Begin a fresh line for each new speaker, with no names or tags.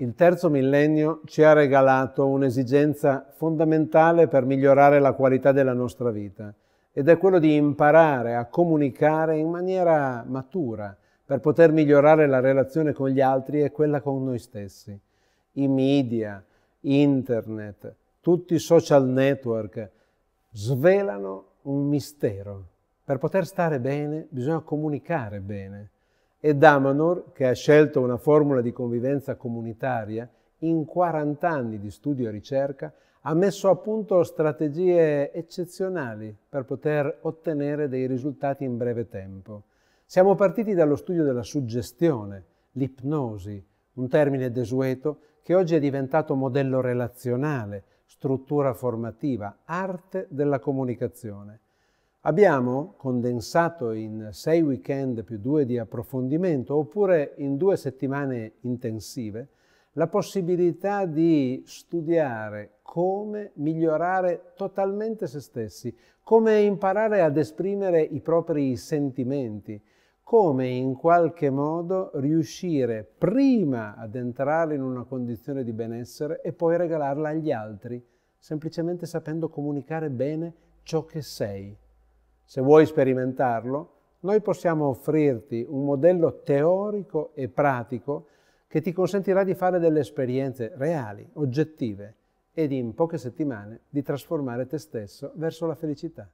Il terzo millennio ci ha regalato un'esigenza fondamentale per migliorare la qualità della nostra vita ed è quello di imparare a comunicare in maniera matura per poter migliorare la relazione con gli altri e quella con noi stessi. I media, internet, tutti i social network svelano un mistero. Per poter stare bene bisogna comunicare bene e Damanor, che ha scelto una formula di convivenza comunitaria, in 40 anni di studio e ricerca ha messo a punto strategie eccezionali per poter ottenere dei risultati in breve tempo. Siamo partiti dallo studio della suggestione, l'ipnosi, un termine desueto che oggi è diventato modello relazionale, struttura formativa, arte della comunicazione. Abbiamo condensato in sei weekend più due di approfondimento oppure in due settimane intensive la possibilità di studiare come migliorare totalmente se stessi, come imparare ad esprimere i propri sentimenti, come in qualche modo riuscire prima ad entrare in una condizione di benessere e poi regalarla agli altri, semplicemente sapendo comunicare bene ciò che sei se vuoi sperimentarlo, noi possiamo offrirti un modello teorico e pratico che ti consentirà di fare delle esperienze reali, oggettive ed in poche settimane di trasformare te stesso verso la felicità.